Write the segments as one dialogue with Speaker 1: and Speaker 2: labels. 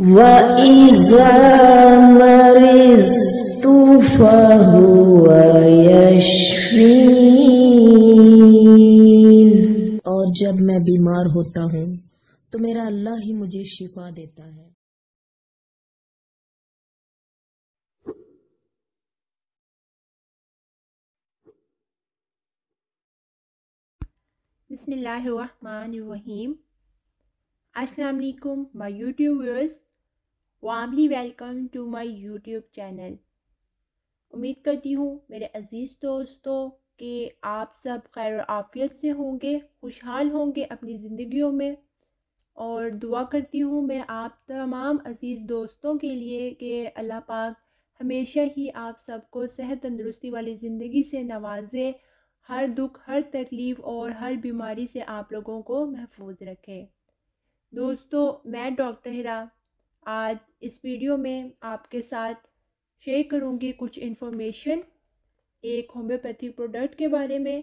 Speaker 1: और जब मैं बीमार होता हूँ तो मेरा अल्लाह ही मुझे शिफा देता है बिसमीम अस्सलाम वालेकुम my YouTube viewers warmly welcome to my YouTube channel उम्मीद करती हूँ मेरे अज़ीज़ दोस्तों कि आप सब खैर आफियत से होंगे खुशहाल होंगे अपनी ज़िंदगियों में और दुआ करती हूँ मैं आप तमाम अज़ीज़ दोस्तों के लिए कि अल्लाह पाक हमेशा ही आप सबको सेहत तंदरुस्ती वाली ज़िंदगी से नवाजे हर दुख हर तकलीफ़ और हर बीमारी से आप लोगों को महफूज रखे दोस्तों मैं डॉक्टर हिरा आज इस वीडियो में आपके साथ शेयर करूँगी कुछ इन्फॉर्मेशन एक होम्योपैथी प्रोडक्ट के बारे में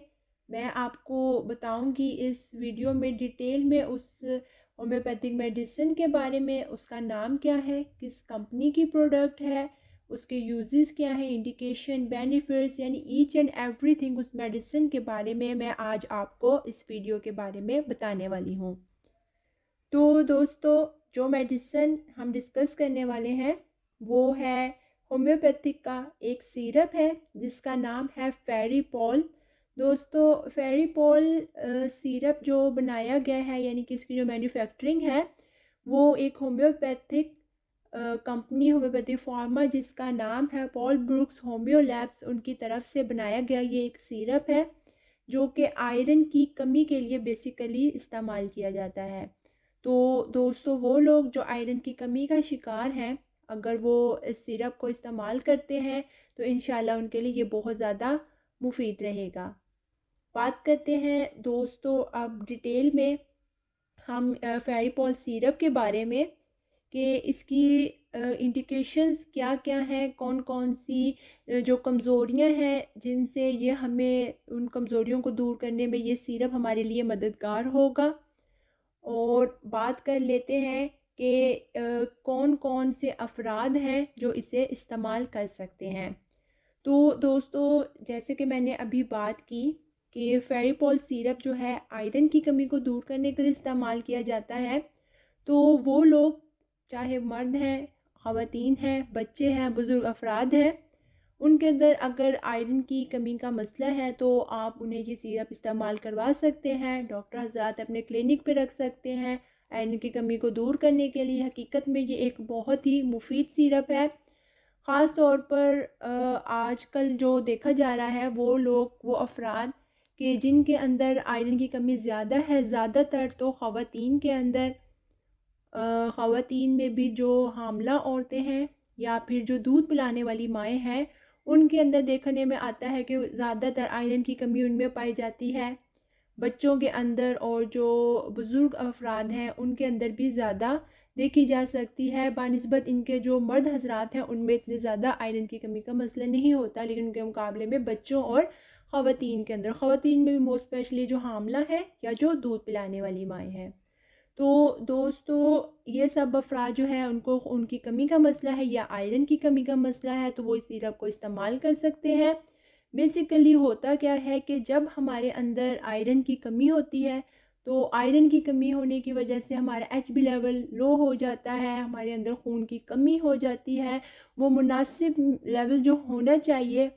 Speaker 1: मैं आपको बताऊंगी इस वीडियो में डिटेल में उस होम्योपैथिक मेडिसिन के बारे में उसका नाम क्या है किस कंपनी की प्रोडक्ट है उसके यूजेस क्या हैं इंडिकेशन बेनिफिट्स यानी ईच एंड एवरीथिंग उस मेडिसिन के बारे में मैं आज आपको इस वीडियो के बारे में बताने वाली हूँ तो दोस्तों जो मेडिसन हम डिस्कस करने वाले हैं वो है होम्योपैथिक का एक सीरप है जिसका नाम है फेरीपॉल दोस्तों फेरीपॉल सीरप जो बनाया गया है यानी कि इसकी जो मैन्युफैक्चरिंग है वो एक होम्योपैथिक कंपनी होम्योपैथिक फार्मा जिसका नाम है पॉल ब्रुक्स होम्यो लैब्स उनकी तरफ से बनाया गया ये एक सीरप है जो कि आयरन की कमी के लिए बेसिकली इस्तेमाल किया जाता है तो दोस्तों वो लोग जो आयरन की कमी का शिकार हैं अगर वो इस सिरप को इस्तेमाल करते हैं तो इन उनके लिए ये बहुत ज़्यादा मुफीद रहेगा बात करते हैं दोस्तों अब डिटेल में हम फेरीपॉल सिरप के बारे में कि इसकी इंडिकेशंस क्या क्या हैं कौन कौन सी जो कमज़ोरियां हैं जिनसे ये हमें उन कमज़ोरियों को दूर करने में ये सिरप हमारे लिए मददगार होगा और बात कर लेते हैं कि कौन कौन से अफराद हैं जो इसे इस्तेमाल कर सकते हैं तो दोस्तों जैसे कि मैंने अभी बात की कि फेरीपॉल सिरप जो है आयरन की कमी को दूर करने के लिए इस्तेमाल किया जाता है तो वो लोग चाहे मर्द हैं ख़वान हैं बच्चे हैं बुज़ुर्ग अफराद हैं उनके अंदर अगर आयरन की कमी का मसला है तो आप उन्हें ये सीरप इस्तेमाल करवा सकते हैं डॉक्टर हजरात अपने क्लिनिक पर रख सकते हैं आयरन की कमी को दूर करने के लिए हकीकत में ये एक बहुत ही मुफीद सीरप है ख़ास तौर पर आजकल जो देखा जा रहा है वो लोग वो अफराद के जिनके अंदर आयरन की कमी ज़्यादा है ज़्यादातर तो ख़वान के अंदर ख़वान में भी जो हामला औरतें हैं या फिर जो दूध पिलाने वाली माएँ हैं उनके अंदर देखने में आता है कि ज़्यादातर आयरन की कमी उनमें पाई जाती है बच्चों के अंदर और जो बुज़ुर्ग अफराद हैं उनके अंदर भी ज़्यादा देखी जा सकती है बनस्बत इनके जो मर्द हजरात हैं उनमें इतने ज़्यादा आयरन की कमी का मसला नहीं होता लेकिन उनके मुकाबले में बच्चों और ख़वान के अंदर ख़वान में भी मोस्ट स्पेशली जो हामला है या जो दूध पिलाने वाली माएँ हैं तो दोस्तों ये सब अफराज जो है उनको उनकी कमी का मसला है या आयरन की कमी का मसला है तो वो इस सिरप को इस्तेमाल कर सकते हैं बेसिकली होता क्या है कि जब हमारे अंदर आयरन की कमी होती है तो आयरन की कमी होने की वजह से हमारा एच बी लेवल लो हो जाता है हमारे अंदर खून की कमी हो जाती है वो मुनासिब लेवल जो होना चाहिए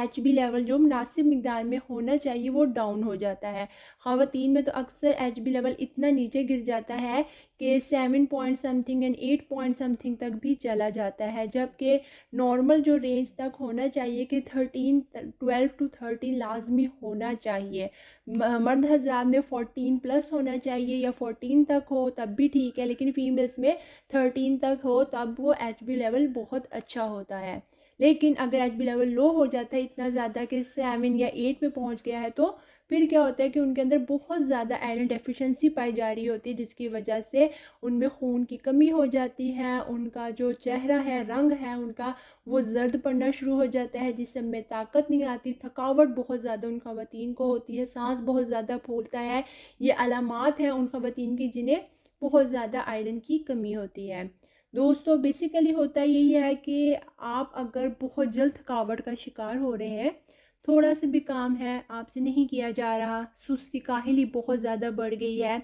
Speaker 1: एच बी लेवल जो मुनासिब मकदार में होना चाहिए वो डाउन हो जाता है ख़वान में तो अक्सर एच बी लेवल इतना नीचे गिर जाता है कि seven point something and eight point something तक भी चला जाता है जबकि नॉर्मल जो रेंज तक होना चाहिए कि थर्टीन ट्वेल्व टू थर्टीन लाजमी होना चाहिए मर्द हजार में फोटीन प्लस होना चाहिए या फोटीन तक हो तब भी ठीक है लेकिन फीमेल्स में थर्टीन तक हो तब वो एच बी लेवल बहुत अच्छा होता है लेकिन अगर एच बी लेवल लो हो जाता है इतना ज़्यादा कि सेवन या एट पे पहुंच गया है तो फिर क्या होता है कि उनके अंदर बहुत ज़्यादा आयरन डेफिशिएंसी पाई जा रही होती है जिसकी वजह से उनमें खून की कमी हो जाती है उनका जो चेहरा है रंग है उनका वो जर्द पड़ना शुरू हो जाता है जिससे उनमें ताकत नहीं आती थकावट बहुत ज़्यादा उन खवतिन को होती है सांस बहुत ज़्यादा फूलता है ये अलामत हैं उन खवतिन की जिन्हें बहुत ज़्यादा आयरन की कमी होती है दोस्तों बेसिकली होता यही है कि आप अगर बहुत जल्द थकावट का शिकार हो रहे हैं थोड़ा सा भी काम है आपसे नहीं किया जा रहा सुस्ती काहली बहुत ज़्यादा बढ़ गई है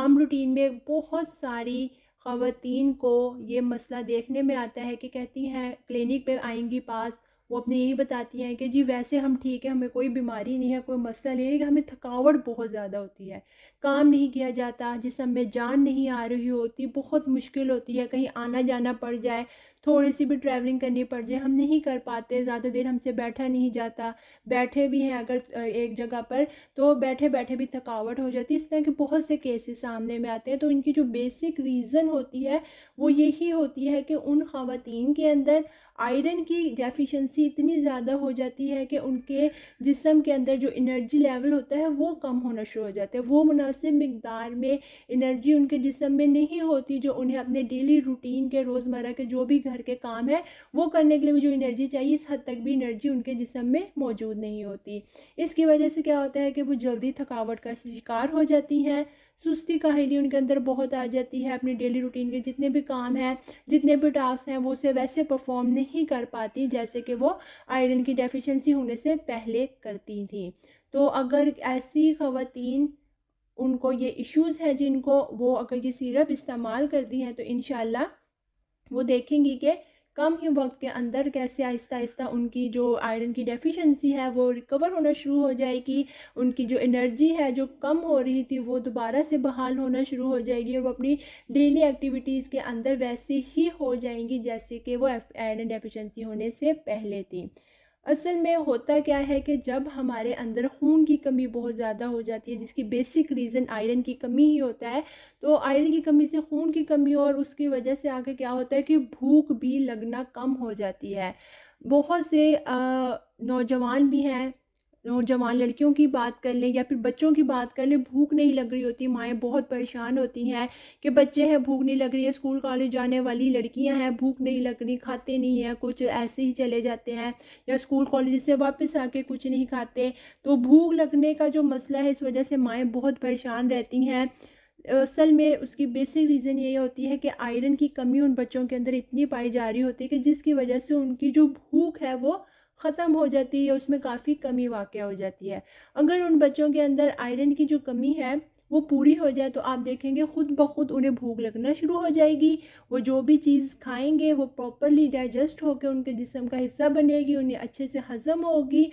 Speaker 1: आम रूटीन में बहुत सारी ख़वातीन को ये मसला देखने में आता है कि कहती हैं क्लिनिक पे आएंगी पास वो अपने यही बताती हैं कि जी वैसे हम ठीक है हमें कोई बीमारी नहीं है कोई मसला नहीं है हमें थकावट बहुत ज़्यादा होती है काम नहीं किया जाता जिसमें जान नहीं आ रही होती बहुत मुश्किल होती है कहीं आना जाना पड़ जाए थोड़ी सी भी ट्रैवलिंग करनी पड़ जाए हम नहीं कर पाते ज़्यादा देर हमसे बैठा नहीं जाता बैठे भी हैं अगर एक जगह पर तो बैठे बैठे भी थकावट हो जाती है इस तरह के बहुत से केसेस सामने में आते हैं तो इनकी जो बेसिक रीज़न होती है वो यही होती है कि उन खातन के अंदर आयरन की डेफिशिएंसी इतनी ज़्यादा हो जाती है कि उनके जिसम के अंदर जो एनर्जी लेवल होता है वो कम होना शुरू हो जाता है वो मुनासिब मकदार में एनर्जी उनके जिसम में नहीं होती जो उन्हें अपने डेली रूटीन के रोज़मर्रा के जो भी घर के काम है वो करने के लिए भी जो एनर्जी चाहिए इस हद तक भी एनर्जी उनके जिसम में मौजूद नहीं होती इसकी वजह से क्या होता है कि वो जल्दी थकावट का शिकार हो जाती हैं सुस्ती काहली उनके अंदर बहुत आ जाती है अपनी डेली रूटीन के जितने भी काम हैं जितने भी टास्क हैं वो उसे वैसे परफॉर्म नहीं कर पाती जैसे कि वो आयरन की डेफिशिएंसी होने से पहले करती थी तो अगर ऐसी खातन उनको ये इश्यूज़ हैं जिनको वो अगर ये सिरप इस्तेमाल करती हैं तो इन वो देखेंगी कि कम ही वक्त के अंदर कैसे आहिस्ता आहिस्ता उनकी जो आयरन की डेफिशिएंसी है वो रिकवर होना शुरू हो जाएगी उनकी जो एनर्जी है जो कम हो रही थी वो दोबारा से बहाल होना शुरू हो जाएगी और वो अपनी डेली एक्टिविटीज़ के अंदर वैसे ही हो जाएंगी जैसे कि वो आयरन डेफिशिएंसी होने से पहले थी असल में होता क्या है कि जब हमारे अंदर खून की कमी बहुत ज़्यादा हो जाती है हम्म। जिसकी बेसिक रीज़न आयरन की कमी ही होता है तो आयरन की कमी से खून की कमी और उसकी वजह से आगे क्या होता है कि भूख भी लगना कम हो जाती है बहुत से नौजवान भी हैं नौजवान लड़कियों की बात कर लें या फिर बच्चों की बात कर लें भूख नहीं लग रही होती माएँ बहुत परेशान होती हैं कि बच्चे हैं भूख नहीं लग रही है स्कूल कॉलेज जाने वाली लड़कियां हैं भूख नहीं लग रही खाते नहीं हैं कुछ ऐसे ही चले जाते हैं या स्कूल कॉलेज से वापस आके कुछ नहीं खाते तो भूख लगने का जो मसला है इस वजह से माएँ बहुत परेशान रहती हैं असल में उसकी बेसिक रीज़न ये होती है कि आयरन की कमी उन बच्चों के अंदर इतनी पाई जा रही होती है कि जिसकी वजह से उनकी जो भूख है वो ख़त्म हो जाती है उसमें काफ़ी कमी वाक़ हो जाती है अगर उन बच्चों के अंदर आयरन की जो कमी है वो पूरी हो जाए तो आप देखेंगे ख़ुद ब खुद उन्हें भूख लगना शुरू हो जाएगी वो जो भी चीज़ खाएंगे वो प्रॉपरली डाइजेस्ट होकर उनके जिसम का हिस्सा बनेगी उन्हें अच्छे से हज़म होगी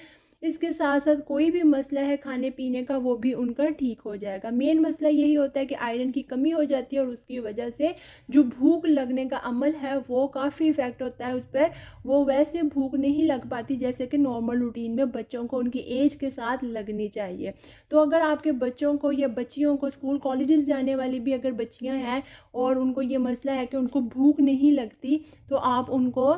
Speaker 1: इसके साथ साथ कोई भी मसला है खाने पीने का वो भी उनका ठीक हो जाएगा मेन मसला यही होता है कि आयरन की कमी हो जाती है और उसकी वजह से जो भूख लगने का अमल है वो काफ़ी इफ़ेक्ट होता है उस पर वो वैसे भूख नहीं लग पाती जैसे कि नॉर्मल रूटीन में बच्चों को उनकी एज के साथ लगनी चाहिए तो अगर आपके बच्चों को या बच्चियों को स्कूल कॉलेजेस जाने वाली भी अगर बच्चियाँ हैं और उनको ये मसला है कि उनको भूख नहीं लगती तो आप उनको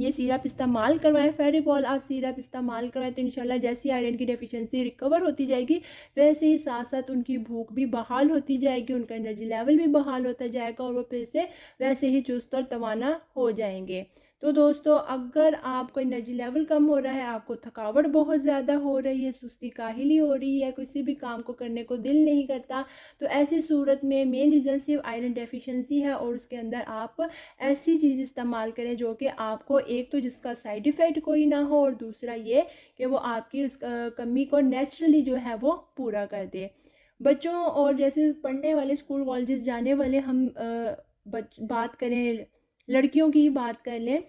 Speaker 1: ये सीरप इस्तेमाल करवाएं बॉल आप सीरप इस्तेमाल करवाएं तो इंशाल्लाह जैसी आयरन की डेफिशिएंसी रिकवर होती जाएगी वैसे ही साथ साथ उनकी भूख भी बहाल होती जाएगी उनका एनर्जी लेवल भी बहाल होता जाएगा और वो फिर से वैसे ही चुस्त और तवाना हो जाएंगे तो दोस्तों अगर आपको एनर्जी लेवल कम हो रहा है आपको थकावट बहुत ज़्यादा हो रही है सुस्ती काहिली हो रही है किसी भी काम को करने को दिल नहीं करता तो ऐसी सूरत में मेन रीज़न सिर्फ आयरन डेफिशिएंसी है और उसके अंदर आप ऐसी चीज़ इस्तेमाल करें जो कि आपको एक तो जिसका साइड इफ़ेक्ट कोई ना हो और दूसरा ये कि वो आपकी उस कमी को नेचुरली जो है वो पूरा कर दे बच्चों और जैसे पढ़ने वाले स्कूल कॉलेज जाने वाले हम बच, बात करें लड़कियों की ही बात कर लें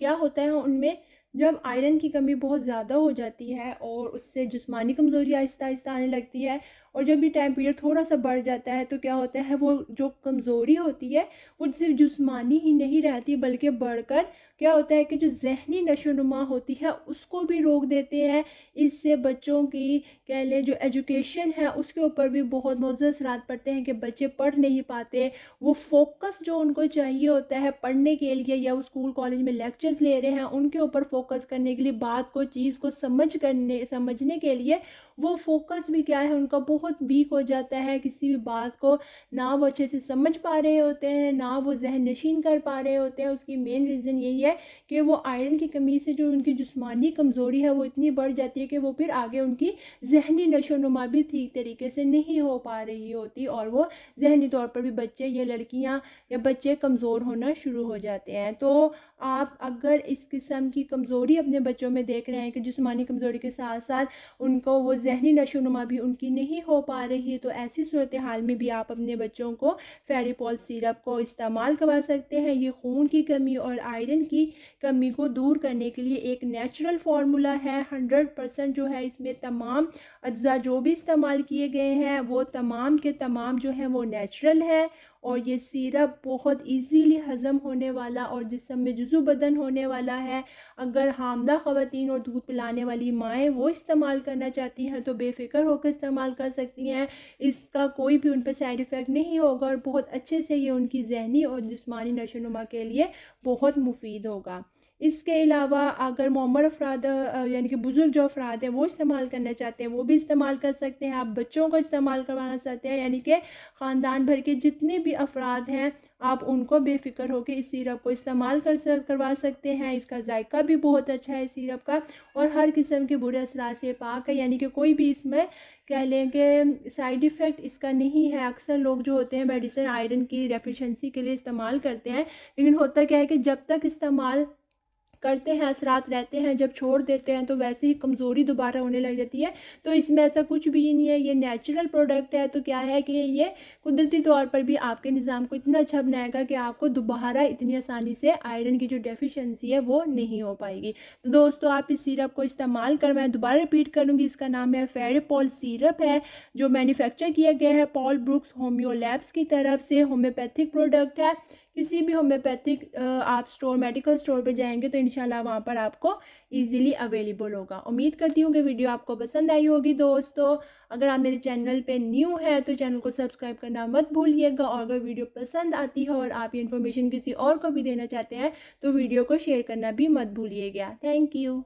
Speaker 1: क्या होता है उनमें जब आयरन की कमी बहुत ज़्यादा हो जाती है और उससे जिसमानी कमज़ोरी आहिस्ता आहिस्ता आने लगती है और जब भी टाइम पीरियड थोड़ा सा बढ़ जाता है तो क्या होता है वो जो कमज़ोरी होती है वो सिर्फ जिसमानी ही नहीं रहती बल्कि बढ़कर क्या होता है कि जो जहनी नशोनुमा होती है उसको भी रोक देते हैं इससे बच्चों की कह लें जो एजुकेशन है उसके ऊपर भी बहुत मौजूद असरात पड़ते हैं कि बच्चे पढ़ नहीं पाते वो फोकस जो उनको चाहिए होता है पढ़ने के लिए या वो स्कूल कॉलेज में लेक्चर्स ले रहे हैं उनके ऊपर फोकस करने के लिए बात को चीज़ को समझ करने समझने के लिए वो फोकस भी क्या है उनका बहुत वीक हो जाता है किसी भी बात को ना वो अच्छे से समझ पा रहे होते हैं ना वो जहन नशीन कर पा रहे होते हैं उसकी मेन रीज़न यही है कि वो आयरन की कमी से जो उनकी जिसमानी कमज़ोरी है वो इतनी बढ़ जाती है कि वो फिर आगे उनकी जहनी नशोनुमा भी ठीक तरीके से नहीं हो पा रही होती और वो जहनी तौर पर भी बच्चे या लड़कियाँ या बच्चे कमज़ोर होना शुरू हो जाते हैं तो आप अगर इस किस्म की कमज़ोरी अपने बच्चों में देख रहे हैं कि जिसमानी कमज़ोरी के साथ साथ उनको वो जहनी नशोनुमा भी उनकी नहीं हो पा रही है तो ऐसी सूरत हाल में भी आप अपने बच्चों को फेरीपॉल सिरप को इस्तेमाल करवा सकते हैं ये खून की कमी और आयरन की कमी को दूर करने के लिए एक नेचुरल फार्मूला है हंड्रेड परसेंट जो है इसमें तमाम अज्जा जो भी इस्तेमाल किए गए हैं वो तमाम के तमाम जो है वो नेचुरल है और ये सीरप बहुत इजीली हज़म होने वाला और जिसम में जुजू बदन होने वाला है अगर हामदा ख़वान और दूध पिलाने वाली माएँ वो इस्तेमाल करना चाहती हैं तो बेफिक्र होकर इस्तेमाल कर सकती हैं इसका कोई भी उन पर साइड इफ़ेक्ट नहीं होगा और बहुत अच्छे से ये उनकी जहनी और जिसमानी नशोनुमा के लिए बहुत मुफीद होगा इसके अलावा अगर मोमर अफराद यानी कि बुज़ुर्ग जो अफराद हैं वो इस्तेमाल करना चाहते हैं वो भी इस्तेमाल कर सकते हैं आप बच्चों को इस्तेमाल करवाना चाहते हैं यानी कि ख़ानदान भर के जितने भी अफराद हैं आप उनको बेफिक्र होकर इस सीरप को इस्तेमाल कर सक, करवा सकते हैं इसका जायका भी बहुत अच्छा है सीरप का और हर किस्म के बुरे असरा से पाक है यानी कि कोई भी इसमें कह लें कि साइड इफ़ेक्ट इसका नहीं है अक्सर लोग जो होते हैं मेडिसिन आयरन की डेफिशेंसी के लिए इस्तेमाल करते हैं लेकिन होता क्या है कि जब तक इस्तेमाल करते हैं असरात रहते हैं जब छोड़ देते हैं तो वैसे ही कमज़ोरी दोबारा होने लग जाती है तो इसमें ऐसा कुछ भी नहीं है ये नेचुरल प्रोडक्ट है तो क्या है कि ये कुदरती तौर पर भी आपके निज़ाम को इतना अच्छा बनाएगा कि आपको दोबारा इतनी आसानी से आयरन की जो डेफिशेंसी है वो नहीं हो पाएगी तो दोस्तों आप इस सीरप को इस्तेमाल कर मैं दोबारा रिपीट करूँगी इसका नाम है फेरेपोल सीरप है जो मैन्युफैक्चर किया गया है पॉल ब्रुक्स होम्योलैब्स की तरफ से होम्योपैथिक प्रोडक्ट है किसी भी होम्योपैथिक आप स्टोर मेडिकल स्टोर पे जाएंगे तो इंशाल्लाह वहाँ पर आपको इजीली अवेलेबल होगा उम्मीद करती हूँ कि वीडियो आपको पसंद आई होगी दोस्तों अगर आप मेरे चैनल पे न्यू है तो चैनल को सब्सक्राइब करना मत भूलिएगा और अगर वीडियो पसंद आती है और आप ये इन्फॉर्मेशन किसी और को भी देना चाहते हैं तो वीडियो को शेयर करना भी मत भूलिएगा थैंक यू